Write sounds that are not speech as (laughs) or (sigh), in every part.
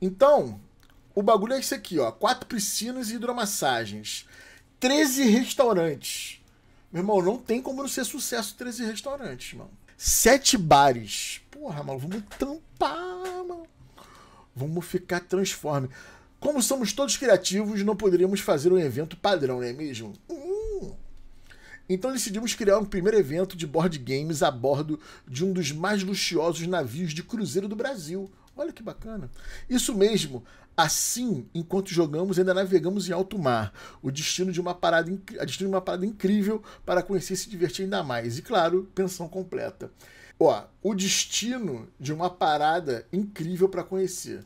Então, o bagulho é esse aqui, ó. Quatro piscinas e hidromassagens. 13 restaurantes. Meu irmão, não tem como não ser sucesso 13 restaurantes, mano. Sete bares. Porra, mano, vamos tampar, mano. Vamos ficar transforme. Como somos todos criativos, não poderíamos fazer um evento padrão, não é mesmo? Hum. Então decidimos criar um primeiro evento de board games a bordo de um dos mais luxuosos navios de cruzeiro do Brasil, Olha que bacana. Isso mesmo. Assim, enquanto jogamos, ainda navegamos em alto mar. O destino de uma parada, a destino de uma parada incrível para conhecer e se divertir ainda mais. E claro, pensão completa. Ó, o destino de uma parada incrível para conhecer.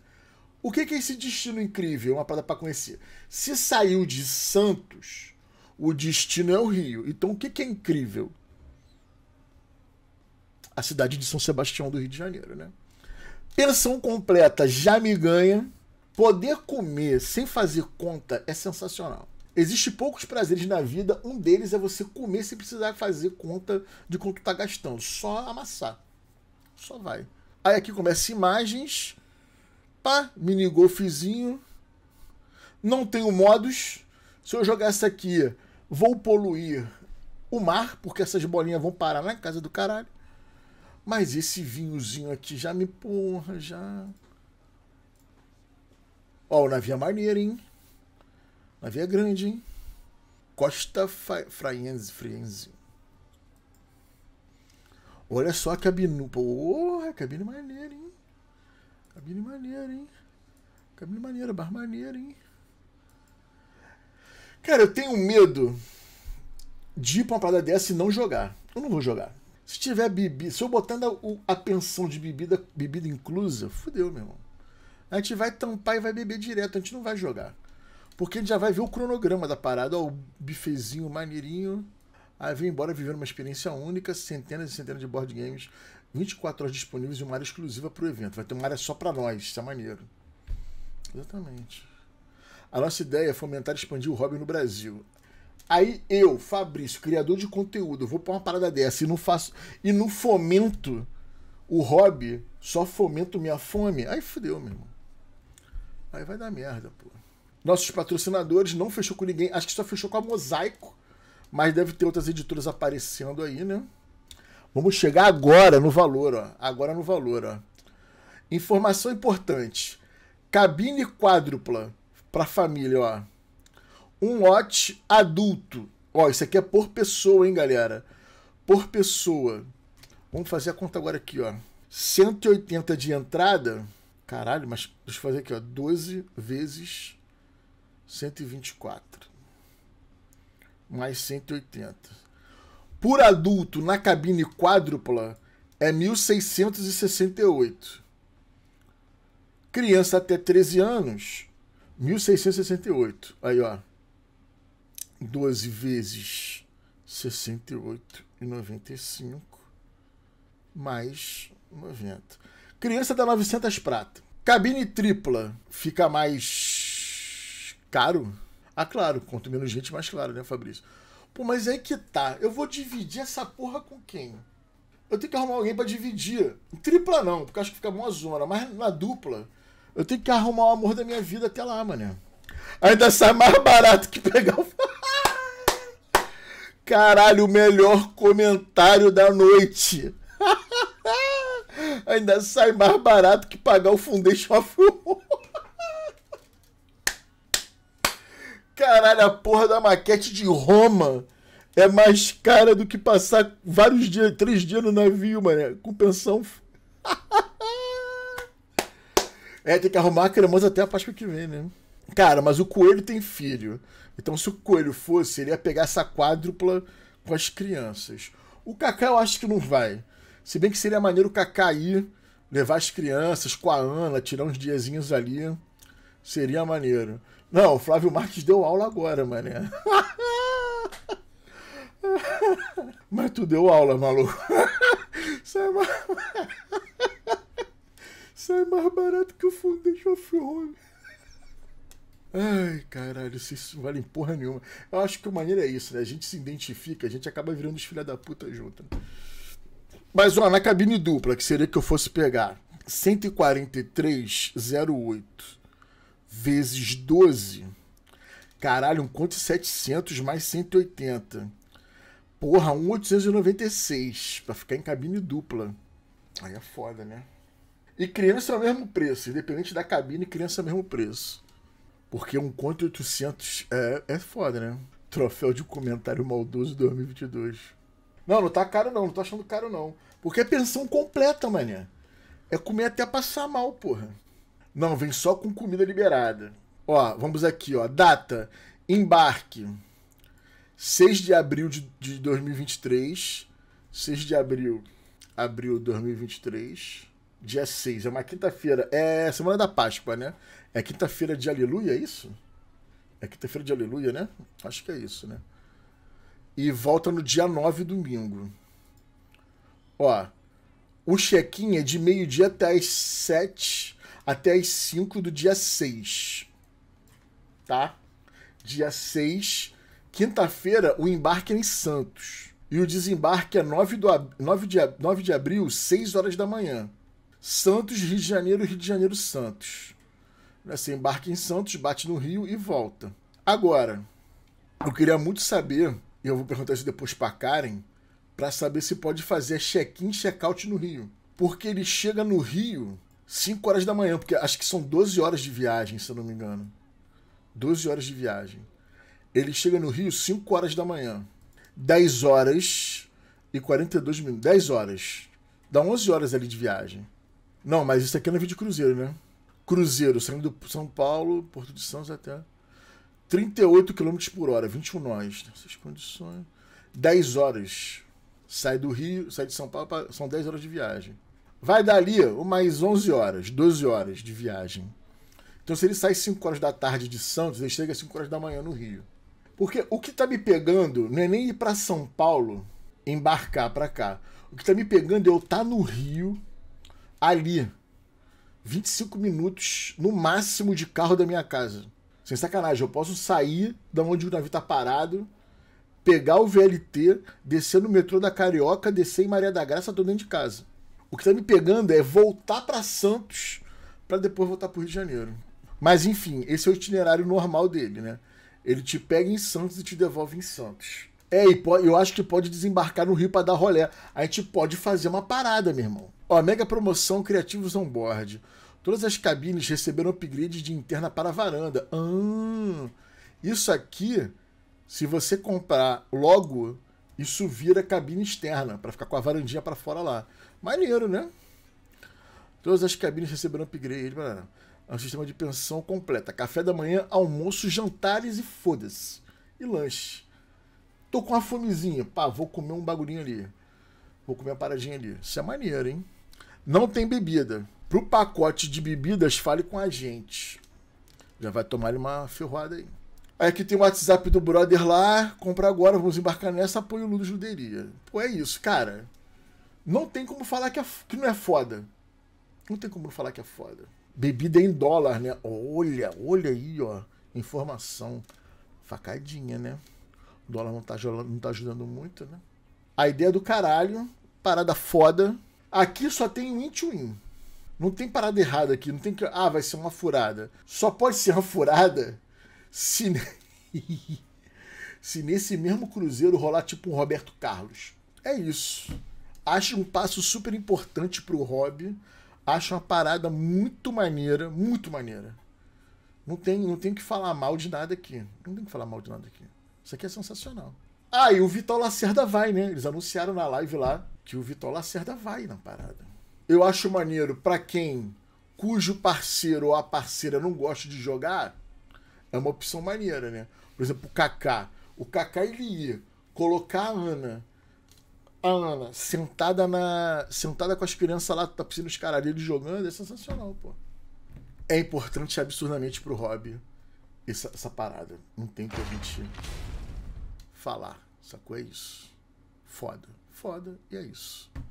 O que, que é esse destino incrível, uma parada para conhecer? Se saiu de Santos, o destino é o Rio. Então o que, que é incrível? A cidade de São Sebastião do Rio de Janeiro, né? Pensão completa já me ganha. Poder comer sem fazer conta é sensacional. Existe poucos prazeres na vida, um deles é você comer sem precisar fazer conta de quanto tá gastando, só amassar. Só vai. Aí aqui começa imagens. Pá, mini golfezinho. Não tenho modos. Se eu jogar essa aqui, vou poluir o mar, porque essas bolinhas vão parar na casa do caralho. Mas esse vinhozinho aqui já me porra, já. Ó, o navio é maneiro, hein? O navio é grande, hein? Costa Fraiense, Friense. Olha só a cabine. Porra, cabine maneira, hein? Cabine maneira, hein? Cabine maneira, bar maneira, hein? Cara, eu tenho medo de ir pra uma parada dessa e não jogar. Eu não vou jogar. Se tiver bebida, se eu botando a, a, pensão de bebida, bebida inclusa, fudeu, meu irmão. A gente vai tampar e vai beber direto, a gente não vai jogar. Porque a gente já vai ver o cronograma da parada, ó, o bifezinho maneirinho. Aí vem embora vivendo uma experiência única, centenas e centenas de board games, 24 horas disponíveis e uma área exclusiva para o evento. Vai ter uma área só para nós, isso é maneiro. Exatamente. A nossa ideia é fomentar e expandir o hobby no Brasil. Aí eu, Fabrício, criador de conteúdo, vou pôr uma parada dessa e não faço. E não fomento o hobby, só fomento minha fome. Aí fudeu, meu irmão. Aí vai dar merda, pô. Nossos patrocinadores não fechou com ninguém. Acho que só fechou com a Mosaico. Mas deve ter outras editoras aparecendo aí, né? Vamos chegar agora no valor, ó. Agora no valor, ó. Informação importante. Cabine quádrupla para família, ó um lote adulto. Ó, isso aqui é por pessoa, hein, galera? Por pessoa. Vamos fazer a conta agora aqui, ó. 180 de entrada. Caralho, mas deixa eu fazer aqui, ó. 12 vezes 124. Mais 180. Por adulto, na cabine quádrupla, é 1.668. Criança até 13 anos, 1.668. Aí, ó. 12 vezes 68,95 mais 90. Criança dá 900 prata. Cabine tripla fica mais caro? Ah, claro, quanto menos gente, mais claro, né, Fabrício? Pô, mas aí é que tá. Eu vou dividir essa porra com quem? Eu tenho que arrumar alguém para dividir. Tripla não, porque acho que fica uma zona, mas na dupla, eu tenho que arrumar o amor da minha vida até lá, mané. Ainda sai mais barato que pegar o Caralho, o melhor comentário da noite. (laughs) Ainda sai mais barato que pagar o Foundation of (laughs) Caralho, a porra da maquete de Roma é mais cara do que passar vários dias, três dias no navio, mané. Com pensão. (laughs) é, tem que arrumar a cremosa até a Páscoa que vem, né? Cara, mas o coelho tem filho. Então, se o coelho fosse, ele ia pegar essa quádrupla com as crianças. O Kaká eu acho que não vai. Se bem que seria maneiro o Kaká ir, levar as crianças com a Ana, tirar uns diazinhos ali. Seria maneiro. Não, o Flávio Marques deu aula agora, mané. (laughs) Mas tu deu aula, maluco. (laughs) Isso é mais, (laughs) Isso é mais barato que o fundo de chofre. Ai, caralho, isso não vale porra nenhuma. Eu acho que o maneiro é isso, né? A gente se identifica, a gente acaba virando os filha da puta junto. Né? Mas, ó, na cabine dupla, que seria que eu fosse pegar 143,08 vezes 12. Caralho, um 700 mais 180. Porra, 1,896 pra ficar em cabine dupla. Aí é foda, né? E criança é o mesmo preço, independente da cabine, criança é o mesmo preço. Porque um contra 800 é, é foda, né? Troféu de comentário maldoso 2022. Não, não tá caro não, não tô achando caro não. Porque é pensão completa, mané. É comer até passar mal, porra. Não, vem só com comida liberada. Ó, vamos aqui, ó. Data: embarque 6 de abril de, de 2023. 6 de abril, abril 2023 dia 6. É uma quinta-feira. É semana da Páscoa, né? É quinta-feira de Aleluia, é isso? É quinta-feira de Aleluia, né? Acho que é isso, né? E volta no dia 9, domingo. Ó, o check-in é de meio-dia até as 7, até as 5 do dia 6. Tá? Dia 6, quinta-feira, o embarque é em Santos. E o desembarque é 9, do, 9, de, 9 de abril, 6 horas da manhã. Santos, Rio de Janeiro, Rio de Janeiro, Santos. Né, você embarca em Santos, bate no Rio e volta. Agora, eu queria muito saber, e eu vou perguntar isso depois para Karen, para saber se pode fazer check-in, check-out no Rio. Porque ele chega no Rio 5 horas da manhã, porque acho que são 12 horas de viagem, se eu não me engano. 12 horas de viagem. Ele chega no Rio 5 horas da manhã. 10 horas e 42 minutos. 10 horas. Dá 11 horas ali de viagem. Não, mas isso aqui não é vídeo Cruzeiro, né? Cruzeiro, saindo do São Paulo, Porto de Santos até. 38 km por hora, 21 nós. Nessas condições. 10 horas. Sai do Rio, sai de São Paulo, pra... são 10 horas de viagem. Vai dali umas 11 horas, 12 horas de viagem. Então, se ele sai 5 horas da tarde de Santos, ele chega às 5 horas da manhã no Rio. Porque o que tá me pegando não é nem ir para São Paulo embarcar para cá. O que tá me pegando é eu estar tá no Rio ali, 25 minutos no máximo de carro da minha casa. Sem sacanagem, eu posso sair da onde o navio tá parado, pegar o VLT, descer no metrô da Carioca, descer em Maria da Graça, tô dentro de casa. O que tá me pegando é voltar para Santos para depois voltar pro Rio de Janeiro. Mas enfim, esse é o itinerário normal dele, né? Ele te pega em Santos e te devolve em Santos. É, e pode, eu acho que pode desembarcar no Rio para dar rolé. A gente pode fazer uma parada, meu irmão. Ó, mega promoção Criativos on Board. Todas as cabines receberam upgrade de interna para varanda. Hum, isso aqui, se você comprar logo, isso vira cabine externa, para ficar com a varandinha para fora lá. Maneiro, né? Todas as cabines receberam upgrade. É um sistema de pensão completa. Café da manhã, almoço, jantares e foda-se. E lanche. Tô com uma fomezinha. Pá, vou comer um bagulhinho ali. Vou comer uma paradinha ali. Isso é maneiro, hein? Não tem bebida. Pro pacote de bebidas, fale com a gente. Já vai tomar uma ferroada aí. Aí aqui tem o WhatsApp do brother lá. Compra agora, vamos embarcar nessa. Apoio Ludo Juderia. Pô, é isso, cara. Não tem como falar que, é, que não é foda. Não tem como falar que é foda. Bebida em dólar, né? Olha, olha aí, ó. Informação. Facadinha, né? O dólar não tá, não tá ajudando muito, né? A ideia do caralho, parada foda. Aqui só tem win-to-win. Não tem parada errada aqui, não tem que. Ah, vai ser uma furada. Só pode ser uma furada se, (laughs) se nesse mesmo Cruzeiro rolar tipo um Roberto Carlos. É isso. Acho um passo super importante pro hobby. Acho uma parada muito maneira, muito maneira. Não tem, não tem que falar mal de nada aqui. Não tem que falar mal de nada aqui. Isso aqui é sensacional. Ah, e o Vitor Lacerda vai, né? Eles anunciaram na live lá que o Vitor Lacerda vai na parada. Eu acho maneiro para quem cujo parceiro ou a parceira não gosta de jogar, é uma opção maneira, né? Por exemplo, o Kaká. O Kaká ele ia colocar a Ana a Ana sentada na sentada com as crianças lá tá piscina os caralhos jogando, é sensacional, pô. É importante absurdamente pro hobby essa, essa parada. Não tem que a gente falar. Sacou? É isso. Foda. Foda e é isso.